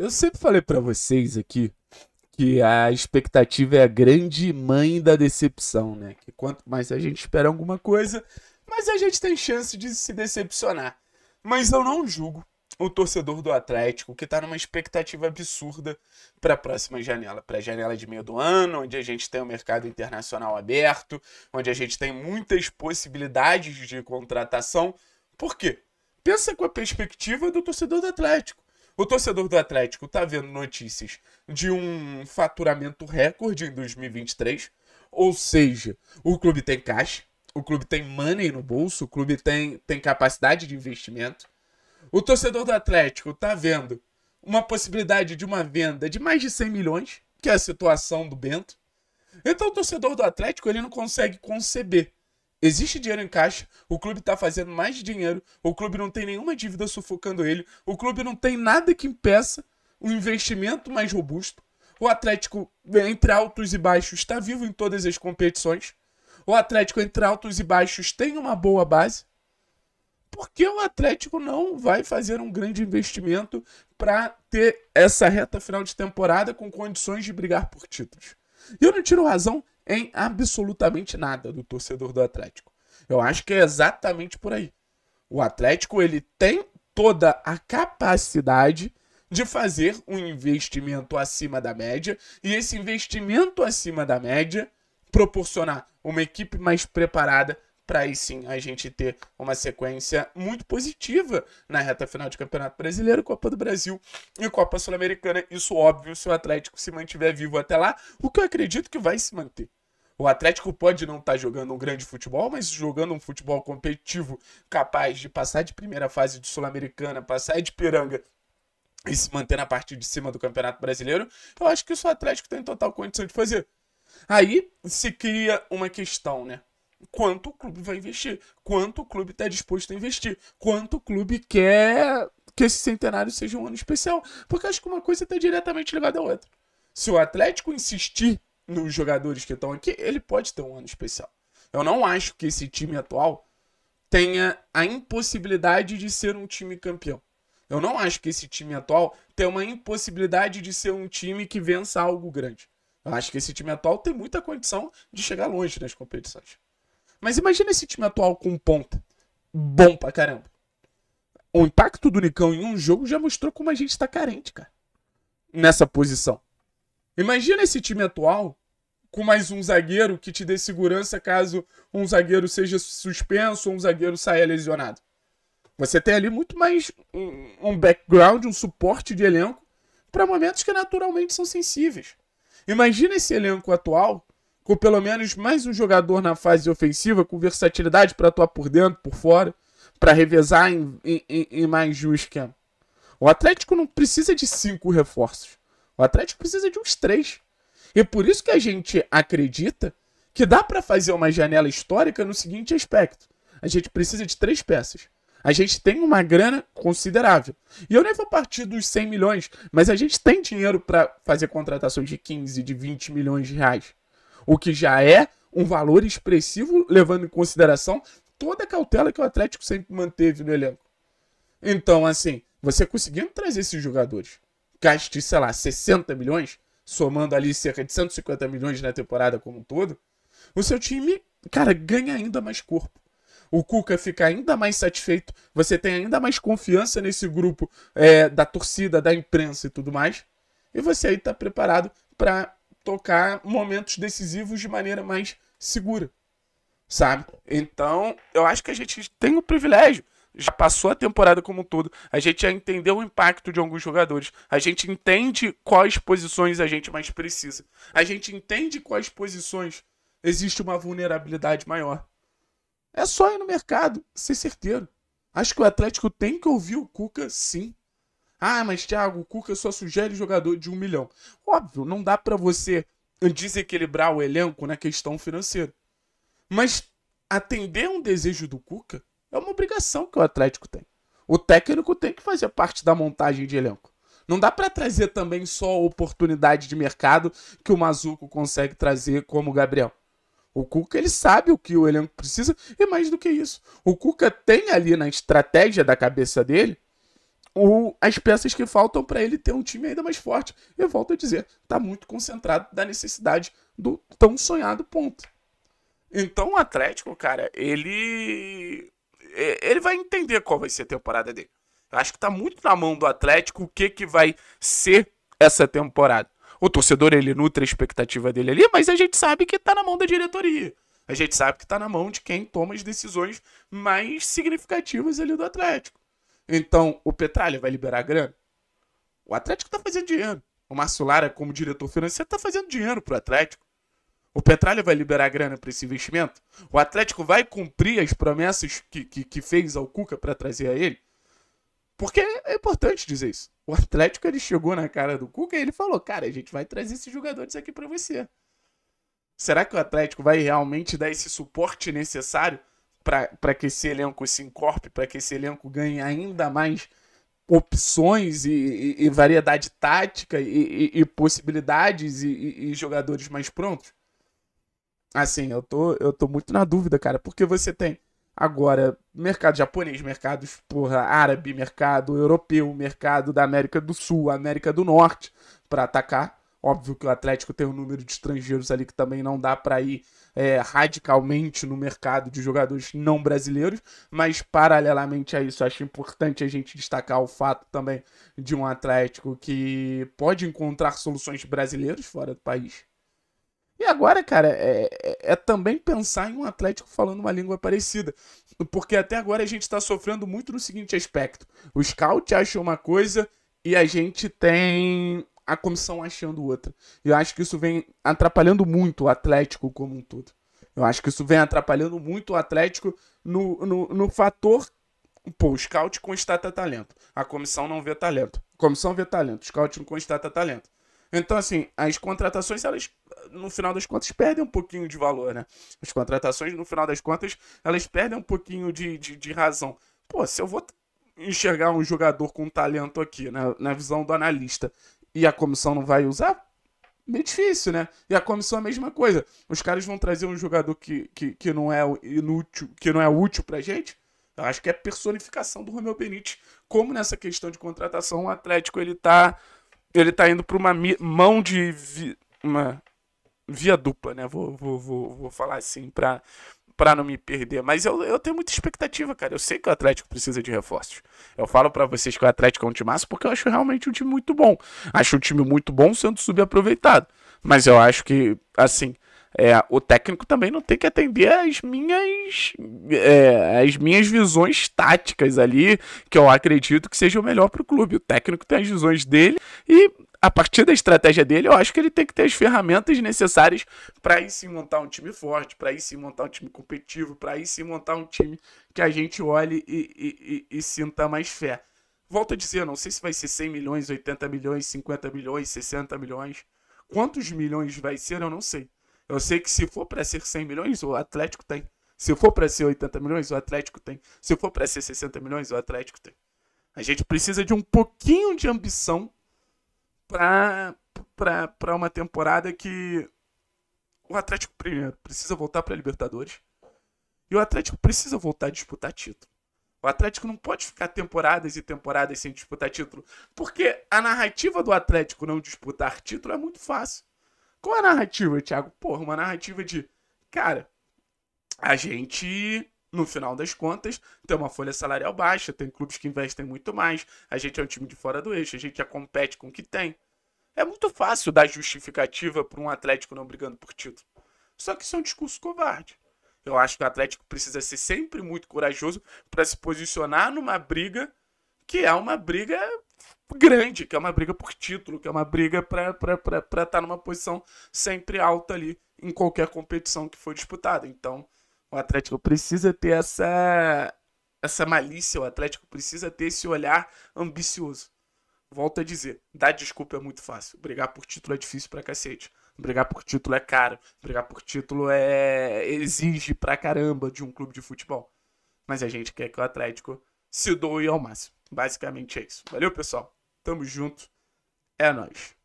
Eu sempre falei para vocês aqui que a expectativa é a grande mãe da decepção, né? Que quanto mais a gente espera alguma coisa, mais a gente tem chance de se decepcionar. Mas eu não julgo o torcedor do Atlético que está numa expectativa absurda para a próxima janela, para a janela de meio do ano, onde a gente tem o mercado internacional aberto, onde a gente tem muitas possibilidades de contratação. Por quê? Pensa com a perspectiva do torcedor do Atlético. O torcedor do Atlético está vendo notícias de um faturamento recorde em 2023, ou seja, o clube tem caixa, o clube tem money no bolso, o clube tem, tem capacidade de investimento. O torcedor do Atlético está vendo uma possibilidade de uma venda de mais de 100 milhões, que é a situação do Bento. Então o torcedor do Atlético ele não consegue conceber Existe dinheiro em caixa, o clube tá fazendo mais dinheiro, o clube não tem nenhuma dívida sufocando ele, o clube não tem nada que impeça um investimento mais robusto. O Atlético, é, entre altos e baixos, está vivo em todas as competições. O Atlético, entre altos e baixos, tem uma boa base. Por que o Atlético não vai fazer um grande investimento para ter essa reta final de temporada com condições de brigar por títulos? E eu não tiro razão em absolutamente nada do torcedor do Atlético. Eu acho que é exatamente por aí. O Atlético ele tem toda a capacidade de fazer um investimento acima da média e esse investimento acima da média proporcionar uma equipe mais preparada para aí sim a gente ter uma sequência muito positiva na reta final de Campeonato Brasileiro, Copa do Brasil e Copa Sul-Americana. Isso óbvio se o Atlético se mantiver vivo até lá, o que eu acredito que vai se manter. O Atlético pode não estar tá jogando um grande futebol, mas jogando um futebol competitivo capaz de passar de primeira fase de Sul-Americana, passar de piranga e se manter na parte de cima do Campeonato Brasileiro, eu acho que isso o Atlético tem total condição de fazer. Aí se cria uma questão, né? Quanto o clube vai investir? Quanto o clube está disposto a investir? Quanto o clube quer que esse centenário seja um ano especial? Porque eu acho que uma coisa está diretamente ligada à outra. Se o Atlético insistir nos jogadores que estão aqui, ele pode ter um ano especial. Eu não acho que esse time atual tenha a impossibilidade de ser um time campeão. Eu não acho que esse time atual tenha uma impossibilidade de ser um time que vença algo grande. Eu acho que esse time atual tem muita condição de chegar longe nas competições. Mas imagina esse time atual com ponta. Bom pra caramba. O impacto do Nicão em um jogo já mostrou como a gente tá carente, cara. Nessa posição. Imagina esse time atual com mais um zagueiro que te dê segurança caso um zagueiro seja suspenso ou um zagueiro saia lesionado. Você tem ali muito mais um background, um suporte de elenco para momentos que naturalmente são sensíveis. Imagina esse elenco atual com pelo menos mais um jogador na fase ofensiva com versatilidade para atuar por dentro, por fora, para revezar em, em, em mais de um esquema. O Atlético não precisa de cinco reforços. O Atlético precisa de uns três. E por isso que a gente acredita que dá para fazer uma janela histórica no seguinte aspecto: a gente precisa de três peças. A gente tem uma grana considerável. E eu nem vou partir dos 100 milhões, mas a gente tem dinheiro para fazer contratações de 15, de 20 milhões de reais. O que já é um valor expressivo, levando em consideração toda a cautela que o Atlético sempre manteve no elenco. Então, assim, você conseguindo trazer esses jogadores, gaste, sei lá, 60 milhões, somando ali cerca de 150 milhões na temporada como um todo, o seu time, cara, ganha ainda mais corpo. O Cuca fica ainda mais satisfeito, você tem ainda mais confiança nesse grupo é, da torcida, da imprensa e tudo mais, e você aí está preparado para tocar momentos decisivos de maneira mais segura, sabe? Então, eu acho que a gente tem o privilégio já passou a temporada como um todo, a gente já entendeu o impacto de alguns jogadores, a gente entende quais posições a gente mais precisa, a gente entende quais posições existe uma vulnerabilidade maior. É só ir no mercado, ser certeiro. Acho que o Atlético tem que ouvir o Cuca, sim. Ah, mas Thiago, o Cuca só sugere jogador de um milhão. Óbvio, não dá para você desequilibrar o elenco na questão financeira. Mas atender um desejo do Cuca é uma obrigação que o Atlético tem. O técnico tem que fazer parte da montagem de elenco. Não dá para trazer também só a oportunidade de mercado que o Mazuco consegue trazer como o Gabriel. O Cuca ele sabe o que o elenco precisa e mais do que isso, o Cuca tem ali na estratégia da cabeça dele o, as peças que faltam para ele ter um time ainda mais forte. Eu volto a dizer, está muito concentrado da necessidade do tão sonhado ponto. Então o Atlético, cara, ele é, ele vai entender qual vai ser a temporada dele. Eu acho que tá muito na mão do Atlético o que, que vai ser essa temporada. O torcedor, ele nutre a expectativa dele ali, mas a gente sabe que tá na mão da diretoria. A gente sabe que tá na mão de quem toma as decisões mais significativas ali do Atlético. Então, o Petralha vai liberar grana? O Atlético tá fazendo dinheiro. O Março Lara, como diretor financeiro, tá fazendo dinheiro pro Atlético. O Petralha vai liberar grana para esse investimento? O Atlético vai cumprir as promessas que, que, que fez ao Cuca para trazer a ele? Porque é importante dizer isso. O Atlético ele chegou na cara do Cuca e ele falou: Cara, a gente vai trazer esses jogadores aqui para você. Será que o Atlético vai realmente dar esse suporte necessário para que esse elenco se encorpe, para que esse elenco ganhe ainda mais opções e, e, e variedade tática e, e possibilidades e jogadores mais prontos? Assim, eu tô, eu tô muito na dúvida, cara, porque você tem agora mercado japonês, mercado porra, árabe, mercado europeu, mercado da América do Sul, América do Norte para atacar. Óbvio que o Atlético tem um número de estrangeiros ali que também não dá para ir é, radicalmente no mercado de jogadores não brasileiros, mas paralelamente a isso, acho importante a gente destacar o fato também de um Atlético que pode encontrar soluções brasileiras fora do país. E agora, cara, é, é, é, também pensar em um Atlético falando uma língua parecida. Porque até agora a gente está sofrendo muito no seguinte aspecto: o scout acha uma coisa e a gente tem a comissão achando outra. e Eu acho que isso vem atrapalhando muito o Atlético como um todo. Eu acho que isso vem atrapalhando muito o Atlético no, no, no fator. Pô, o scout constata talento. A comissão não vê talento. A comissão vê talento. O scout não constata talento. Então, assim, as contratações, elas, no final das contas, perdem um pouquinho de valor, né? As contratações, no final das contas, elas perdem um pouquinho de, de, de razão. Pô, se eu vou enxergar um jogador com talento aqui, na, né? na visão do analista, e a comissão não vai usar, meio difícil, né? E a comissão é a mesma coisa. Os caras vão trazer um jogador que, que, que não é inútil, que não é útil pra gente. Eu acho que é personificação do Romeu Benítez. Como nessa questão de contratação, o Atlético ele tá ele tá indo pra uma mão de. Vi uma via dupla, né? Vou, vou, vou, vou falar assim pra, pra não me perder. Mas eu, eu tenho muita expectativa, cara. Eu sei que o Atlético precisa de reforços. Eu falo para vocês que o Atlético é um time massa porque eu acho realmente um time muito bom. Acho um time muito bom sendo subaproveitado. Mas eu acho que, assim, é, o técnico também não tem que atender às minhas, é, minhas visões táticas ali, que eu acredito que seja o melhor para o clube. O técnico tem as visões dele e a partir da estratégia dele, eu acho que ele tem que ter as ferramentas necessárias para aí se montar um time forte, para aí se montar um time competitivo, para aí se montar um time que a gente olhe e, e, e, e sinta mais fé. Volto a dizer, não sei se vai ser 100 milhões, 80 milhões, 50 milhões, 60 milhões. Quantos milhões vai ser, eu não sei. Eu sei que se for para ser 100 milhões, o Atlético tem. Se for para ser 80 milhões, o Atlético tem. Se for para ser 60 milhões, o Atlético tem. A gente precisa de um pouquinho de ambição para uma temporada que o Atlético primeiro precisa voltar para a Libertadores e o Atlético precisa voltar a disputar título. O Atlético não pode ficar temporadas e temporadas sem disputar título, porque a narrativa do Atlético não disputar título é muito fácil. Qual a narrativa, Thiago? Porra, uma narrativa de. Cara, a gente, no final das contas, tem uma folha salarial baixa, tem clubes que investem muito mais, a gente é um time de fora do eixo, a gente já compete com o que tem. É muito fácil dar justificativa para um Atlético não brigando por título. Só que isso é um discurso covarde. Eu acho que o Atlético precisa ser sempre muito corajoso para se posicionar numa briga que é uma briga grande, que é uma briga por título, que é uma briga para estar tá numa posição sempre alta ali em qualquer competição que for disputada. Então, o Atlético precisa ter essa essa malícia, o Atlético precisa ter esse olhar ambicioso. Volto a dizer, dar desculpa é muito fácil, brigar por título é difícil pra cacete. Brigar por título é caro, brigar por título é exige pra caramba de um clube de futebol. Mas a gente quer que o Atlético se doe ao máximo. Basicamente é isso. Valeu, pessoal. Tamo junto. É nóis.